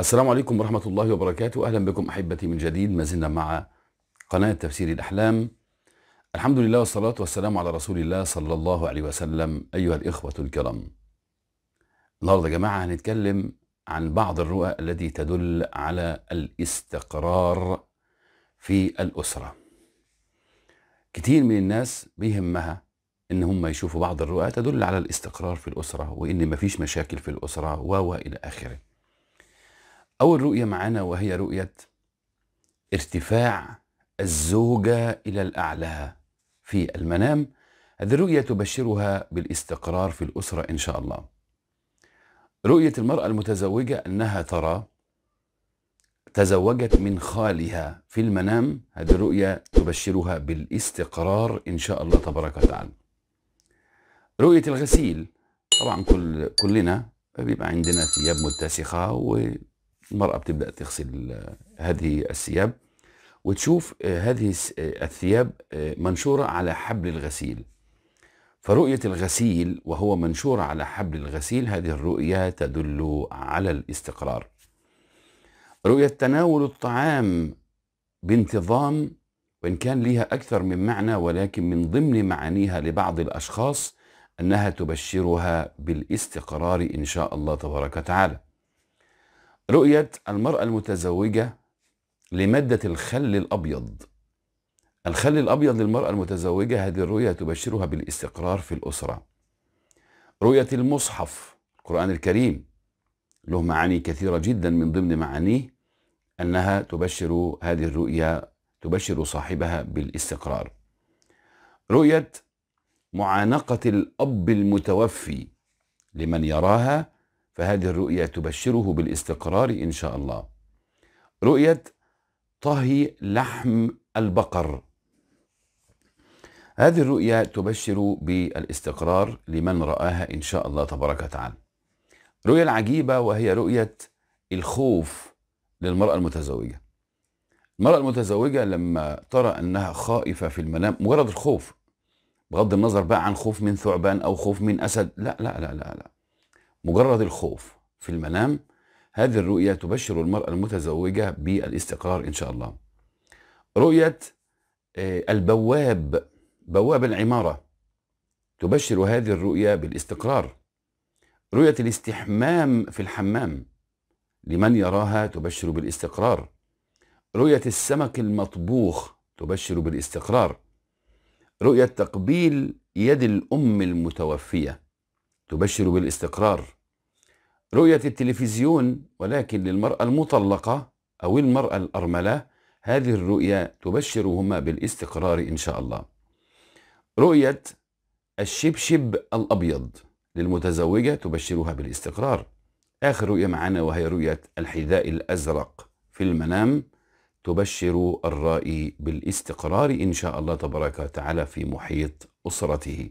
السلام عليكم ورحمة الله وبركاته أهلا بكم أحبتي من جديد ما زلنا مع قناة تفسير الأحلام الحمد لله والصلاة والسلام على رسول الله صلى الله عليه وسلم أيها الإخوة الكرام النهاردة يا جماعة هنتكلم عن بعض الرؤى التي تدل على الاستقرار في الأسرة كتير من الناس بيهمها ان هم يشوفوا بعض الرؤى تدل على الاستقرار في الاسره وان مفيش مشاكل في الاسره و الى اخره أول رؤية معانا وهي رؤية ارتفاع الزوجة إلى الأعلى في المنام هذه الرؤية تبشرها بالاستقرار في الأسرة إن شاء الله رؤية المرأة المتزوجة أنها ترى تزوجت من خالها في المنام هذه الرؤية تبشرها بالاستقرار إن شاء الله تبارك وتعالى رؤية الغسيل طبعا كل كلنا بيبقى عندنا ثياب متسخة المرأة بتبدأ تغسل آه، هذه الثياب وتشوف آه، هذه آه، الثياب منشورة على حبل الغسيل فرؤية الغسيل وهو منشور على حبل الغسيل هذه الرؤية تدل على الاستقرار رؤية تناول الطعام بانتظام وإن كان لها أكثر من معنى ولكن من ضمن معانيها لبعض الأشخاص أنها تبشرها بالاستقرار إن شاء الله تبارك وتعالى رؤية المرأة المتزوجة لمادة الخل الأبيض الخل الأبيض للمرأة المتزوجة هذه الرؤية تبشرها بالاستقرار في الأسرة رؤية المصحف القرآن الكريم له معاني كثيرة جدا من ضمن معانيه أنها تبشر هذه الرؤية تبشر صاحبها بالاستقرار رؤية معانقة الأب المتوفي لمن يراها فهذه الرؤية تبشره بالاستقرار إن شاء الله رؤية طهي لحم البقر هذه الرؤية تبشر بالاستقرار لمن رآها إن شاء الله تبارك وتعالى رؤية العجيبة وهي رؤية الخوف للمرأة المتزوجة المرأة المتزوجة لما ترى أنها خائفة في المنام مجرد الخوف بغض النظر بقى عن خوف من ثعبان أو خوف من أسد لا لا لا لا, لا. مجرد الخوف في المنام هذه الرؤية تبشر المرأة المتزوجة بالاستقرار إن شاء الله رؤية آه، البواب بواب العمارة تبشر هذه الرؤية بالاستقرار رؤية الاستحمام في الحمام لمن يراها تبشر بالاستقرار رؤية السمك المطبوخ تبشر بالاستقرار رؤية تقبيل يد الأم المتوفية تبشر بالاستقرار رؤية التلفزيون ولكن للمرأة المطلقة أو المرأة الأرملة هذه الرؤية تبشرهما بالاستقرار إن شاء الله رؤية الشبشب الأبيض للمتزوجة تبشرها بالاستقرار آخر رؤية معنا وهي رؤية الحذاء الأزرق في المنام تبشر الرائي بالاستقرار إن شاء الله تبارك وتعالى في محيط أسرته